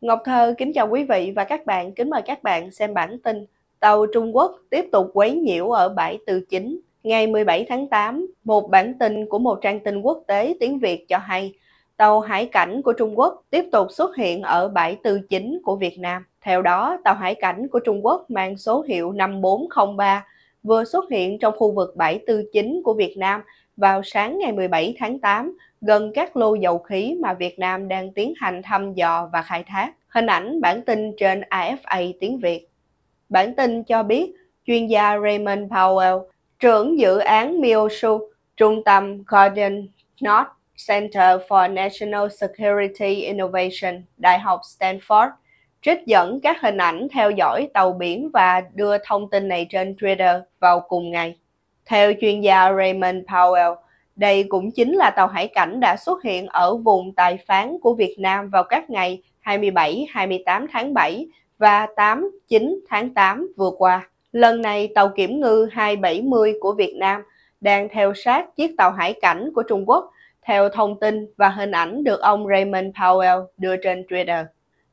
Ngọc Thơ kính chào quý vị và các bạn, kính mời các bạn xem bản tin Tàu Trung Quốc tiếp tục quấy nhiễu ở bãi Từ Chính Ngày 17 tháng 8, một bản tin của một trang tin quốc tế tiếng Việt cho hay tàu hải cảnh của Trung Quốc tiếp tục xuất hiện ở bãi Từ Chính của Việt Nam. Theo đó, tàu hải cảnh của Trung Quốc mang số hiệu 5403 vừa xuất hiện trong khu vực bãi Từ Chính của Việt Nam vào sáng ngày 17 tháng 8 gần các lô dầu khí mà Việt Nam đang tiến hành thăm dò và khai thác. Hình ảnh bản tin trên AFA tiếng Việt. Bản tin cho biết chuyên gia Raymond Powell, trưởng dự án Miosu trung tâm Gordon North Center for National Security Innovation, Đại học Stanford, trích dẫn các hình ảnh theo dõi tàu biển và đưa thông tin này trên Twitter vào cùng ngày. Theo chuyên gia Raymond Powell, đây cũng chính là tàu hải cảnh đã xuất hiện ở vùng tài phán của Việt Nam vào các ngày 27-28 tháng 7 và 8-9 tháng 8 vừa qua. Lần này, tàu kiểm ngư 270 của Việt Nam đang theo sát chiếc tàu hải cảnh của Trung Quốc, theo thông tin và hình ảnh được ông Raymond Powell đưa trên Twitter.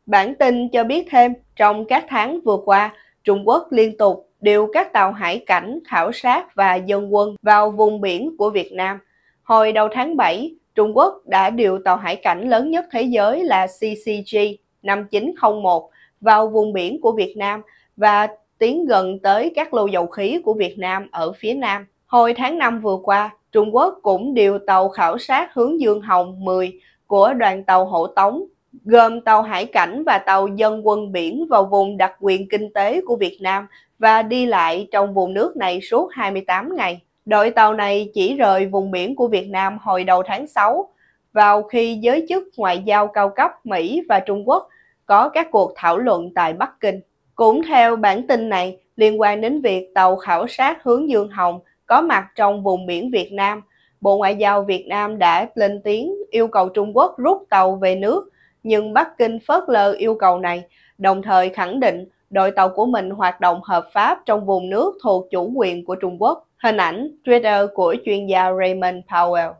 Bản tin cho biết thêm, trong các tháng vừa qua, Trung Quốc liên tục điều các tàu hải cảnh khảo sát và dân quân vào vùng biển của Việt Nam. Hồi đầu tháng 7, Trung Quốc đã điều tàu hải cảnh lớn nhất thế giới là CCG 5901 vào vùng biển của Việt Nam và tiến gần tới các lô dầu khí của Việt Nam ở phía Nam. Hồi tháng 5 vừa qua, Trung Quốc cũng điều tàu khảo sát hướng Dương Hồng 10 của đoàn tàu hộ tống, gồm tàu hải cảnh và tàu dân quân biển vào vùng đặc quyền kinh tế của Việt Nam và đi lại trong vùng nước này suốt 28 ngày. Đội tàu này chỉ rời vùng biển của Việt Nam hồi đầu tháng 6, vào khi giới chức ngoại giao cao cấp Mỹ và Trung Quốc có các cuộc thảo luận tại Bắc Kinh. Cũng theo bản tin này, liên quan đến việc tàu khảo sát hướng Dương Hồng có mặt trong vùng biển Việt Nam, Bộ Ngoại giao Việt Nam đã lên tiếng yêu cầu Trung Quốc rút tàu về nước, nhưng Bắc Kinh phớt lờ yêu cầu này, đồng thời khẳng định đội tàu của mình hoạt động hợp pháp trong vùng nước thuộc chủ quyền của Trung Quốc. Hình ảnh Twitter của chuyên gia Raymond Powell.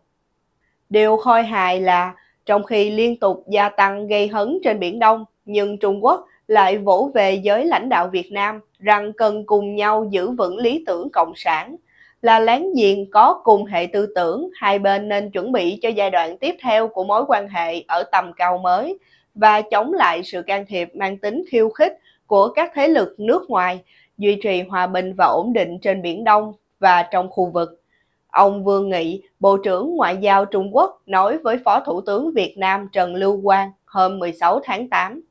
Điều khôi hài là trong khi liên tục gia tăng gây hấn trên Biển Đông, nhưng Trung Quốc lại vỗ về giới lãnh đạo Việt Nam rằng cần cùng nhau giữ vững lý tưởng cộng sản. Là láng giềng có cùng hệ tư tưởng, hai bên nên chuẩn bị cho giai đoạn tiếp theo của mối quan hệ ở tầm cao mới và chống lại sự can thiệp mang tính khiêu khích của các thế lực nước ngoài duy trì hòa bình và ổn định trên Biển Đông và trong khu vực. Ông Vương Nghị, Bộ trưởng Ngoại giao Trung Quốc nói với Phó Thủ tướng Việt Nam Trần Lưu Quang hôm 16 tháng 8.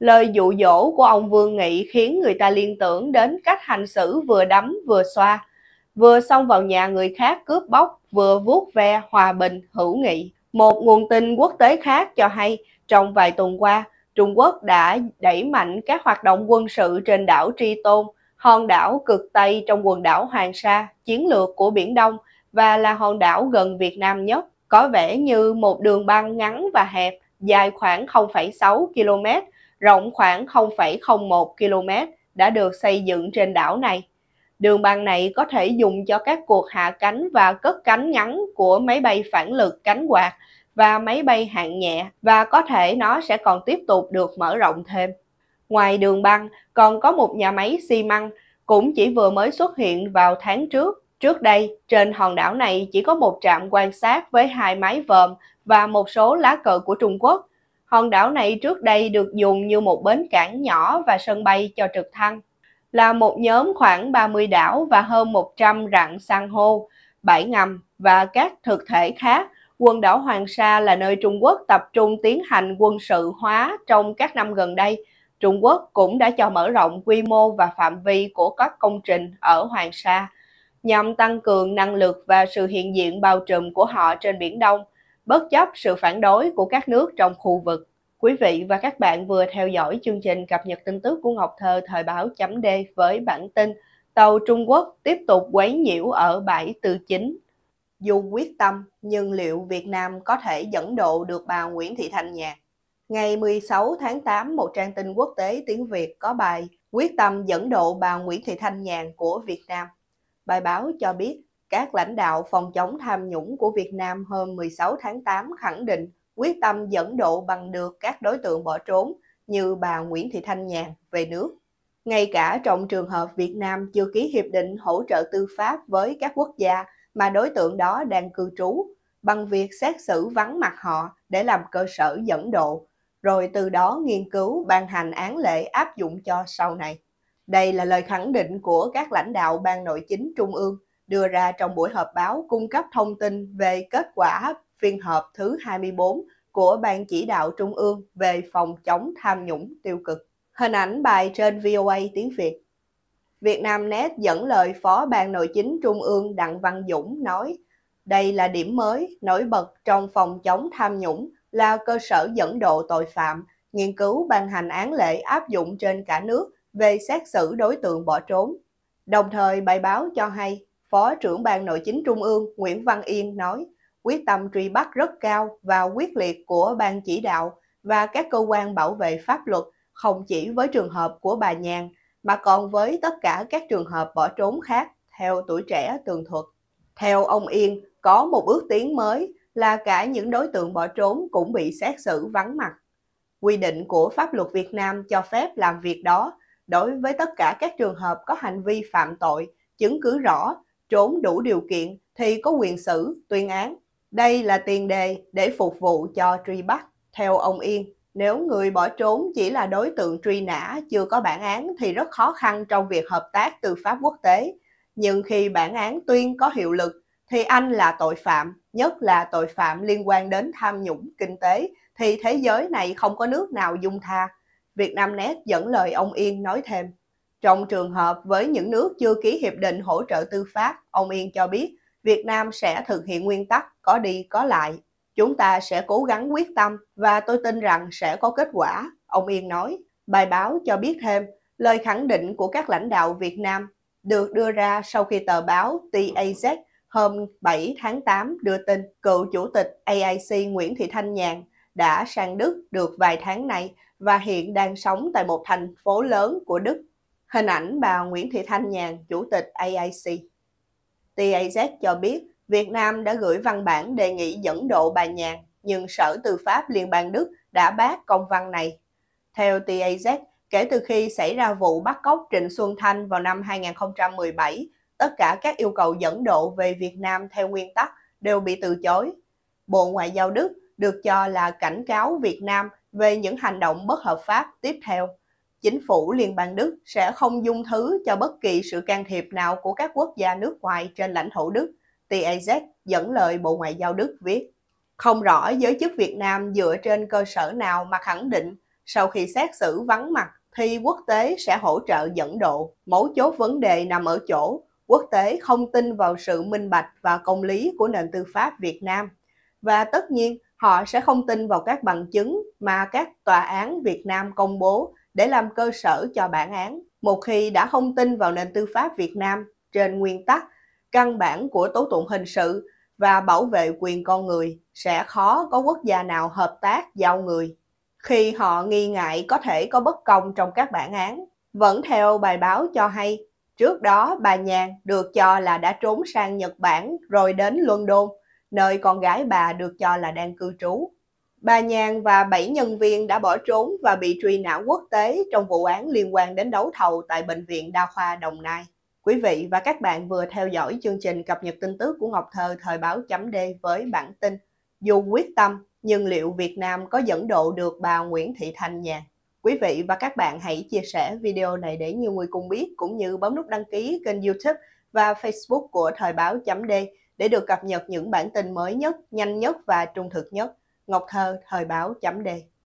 Lời dụ dỗ của ông Vương Nghị khiến người ta liên tưởng đến cách hành xử vừa đấm vừa xoa, vừa xông vào nhà người khác cướp bóc, vừa vuốt ve hòa bình hữu nghị. Một nguồn tin quốc tế khác cho hay, trong vài tuần qua, Trung Quốc đã đẩy mạnh các hoạt động quân sự trên đảo Tri Tôn, hòn đảo cực Tây trong quần đảo Hoàng Sa, chiến lược của Biển Đông và là hòn đảo gần Việt Nam nhất, có vẻ như một đường băng ngắn và hẹp, dài khoảng 0,6 km, rộng khoảng 0,01 km đã được xây dựng trên đảo này. Đường băng này có thể dùng cho các cuộc hạ cánh và cất cánh ngắn của máy bay phản lực cánh quạt và máy bay hạng nhẹ và có thể nó sẽ còn tiếp tục được mở rộng thêm. Ngoài đường băng, còn có một nhà máy xi măng cũng chỉ vừa mới xuất hiện vào tháng trước. Trước đây, trên hòn đảo này chỉ có một trạm quan sát với hai máy vòm và một số lá cờ của Trung Quốc. Hòn đảo này trước đây được dùng như một bến cảng nhỏ và sân bay cho trực thăng. Là một nhóm khoảng 30 đảo và hơn 100 rặng san hô, bãi ngầm và các thực thể khác quần đảo Hoàng Sa là nơi Trung Quốc tập trung tiến hành quân sự hóa trong các năm gần đây. Trung Quốc cũng đã cho mở rộng quy mô và phạm vi của các công trình ở Hoàng Sa nhằm tăng cường năng lực và sự hiện diện bao trùm của họ trên Biển Đông, bất chấp sự phản đối của các nước trong khu vực. Quý vị và các bạn vừa theo dõi chương trình cập nhật tin tức của Ngọc Thơ thời báo chấm D với bản tin Tàu Trung Quốc tiếp tục quấy nhiễu ở bãi Tư Chính. Dù quyết tâm, nhưng liệu Việt Nam có thể dẫn độ được bà Nguyễn Thị Thanh nhàn? Ngày 16 tháng 8, một trang tin quốc tế tiếng Việt có bài Quyết tâm dẫn độ bà Nguyễn Thị Thanh Nhàn của Việt Nam. Bài báo cho biết các lãnh đạo phòng chống tham nhũng của Việt Nam hôm 16 tháng 8 khẳng định quyết tâm dẫn độ bằng được các đối tượng bỏ trốn như bà Nguyễn Thị Thanh Nhàn về nước. Ngay cả trong trường hợp Việt Nam chưa ký hiệp định hỗ trợ tư pháp với các quốc gia mà đối tượng đó đang cư trú bằng việc xét xử vắng mặt họ để làm cơ sở dẫn độ, rồi từ đó nghiên cứu ban hành án lệ áp dụng cho sau này. Đây là lời khẳng định của các lãnh đạo Ban Nội chính Trung ương đưa ra trong buổi họp báo cung cấp thông tin về kết quả phiên họp thứ 24 của Ban chỉ đạo Trung ương về phòng chống tham nhũng tiêu cực. Hình ảnh bài trên VOA tiếng Việt. Việt Nam Net dẫn lời Phó Ban Nội chính Trung ương Đặng Văn Dũng nói, đây là điểm mới nổi bật trong phòng chống tham nhũng là cơ sở dẫn độ tội phạm, nghiên cứu ban hành án lệ áp dụng trên cả nước về xét xử đối tượng bỏ trốn. Đồng thời bài báo cho hay, Phó trưởng Ban Nội chính Trung ương Nguyễn Văn Yên nói, quyết tâm truy bắt rất cao và quyết liệt của Ban chỉ đạo và các cơ quan bảo vệ pháp luật không chỉ với trường hợp của bà Nhàn mà còn với tất cả các trường hợp bỏ trốn khác, theo tuổi trẻ tường thuật. Theo ông Yên, có một ước tiến mới là cả những đối tượng bỏ trốn cũng bị xét xử vắng mặt. Quy định của pháp luật Việt Nam cho phép làm việc đó đối với tất cả các trường hợp có hành vi phạm tội, chứng cứ rõ, trốn đủ điều kiện thì có quyền xử, tuyên án. Đây là tiền đề để phục vụ cho truy bắt, theo ông Yên. Nếu người bỏ trốn chỉ là đối tượng truy nã, chưa có bản án thì rất khó khăn trong việc hợp tác tư pháp quốc tế. Nhưng khi bản án tuyên có hiệu lực thì anh là tội phạm, nhất là tội phạm liên quan đến tham nhũng kinh tế thì thế giới này không có nước nào dung tha. Việt Nam Net dẫn lời ông Yên nói thêm. Trong trường hợp với những nước chưa ký hiệp định hỗ trợ tư pháp, ông Yên cho biết Việt Nam sẽ thực hiện nguyên tắc có đi có lại Chúng ta sẽ cố gắng quyết tâm và tôi tin rằng sẽ có kết quả, ông Yên nói. Bài báo cho biết thêm, lời khẳng định của các lãnh đạo Việt Nam được đưa ra sau khi tờ báo TAZ hôm 7 tháng 8 đưa tin cựu chủ tịch AIC Nguyễn Thị Thanh Nhàn đã sang Đức được vài tháng nay và hiện đang sống tại một thành phố lớn của Đức. Hình ảnh bà Nguyễn Thị Thanh Nhàn, chủ tịch AIC. TAZ cho biết Việt Nam đã gửi văn bản đề nghị dẫn độ bà Nhàn, nhưng Sở Tư pháp Liên bang Đức đã bác công văn này. Theo TAZ, kể từ khi xảy ra vụ bắt cóc Trịnh Xuân Thanh vào năm 2017, tất cả các yêu cầu dẫn độ về Việt Nam theo nguyên tắc đều bị từ chối. Bộ Ngoại giao Đức được cho là cảnh cáo Việt Nam về những hành động bất hợp pháp tiếp theo. Chính phủ Liên bang Đức sẽ không dung thứ cho bất kỳ sự can thiệp nào của các quốc gia nước ngoài trên lãnh thổ Đức – TAZ dẫn lời Bộ Ngoại giao Đức viết, không rõ giới chức Việt Nam dựa trên cơ sở nào mà khẳng định sau khi xét xử vắng mặt thì quốc tế sẽ hỗ trợ dẫn độ. Mấu chốt vấn đề nằm ở chỗ quốc tế không tin vào sự minh bạch và công lý của nền tư pháp Việt Nam. Và tất nhiên họ sẽ không tin vào các bằng chứng mà các tòa án Việt Nam công bố để làm cơ sở cho bản án. Một khi đã không tin vào nền tư pháp Việt Nam, trên nguyên tắc căn bản của tố tụng hình sự và bảo vệ quyền con người sẽ khó có quốc gia nào hợp tác giao người khi họ nghi ngại có thể có bất công trong các bản án. Vẫn theo bài báo cho hay, trước đó bà Nhàn được cho là đã trốn sang Nhật Bản rồi đến London, nơi con gái bà được cho là đang cư trú. Bà Nhàn và bảy nhân viên đã bỏ trốn và bị truy nã quốc tế trong vụ án liên quan đến đấu thầu tại Bệnh viện Đa khoa Đồng Nai. Quý vị và các bạn vừa theo dõi chương trình cập nhật tin tức của Ngọc Thơ thời báo chấm D với bản tin Dù quyết tâm, nhưng liệu Việt Nam có dẫn độ được bà Nguyễn Thị Thanh Nhàn? Quý vị và các bạn hãy chia sẻ video này để nhiều người cùng biết, cũng như bấm nút đăng ký kênh YouTube và Facebook của Thời báo chấm D để được cập nhật những bản tin mới nhất, nhanh nhất và trung thực nhất. Ngọc Thơ, Thời báo chấm D.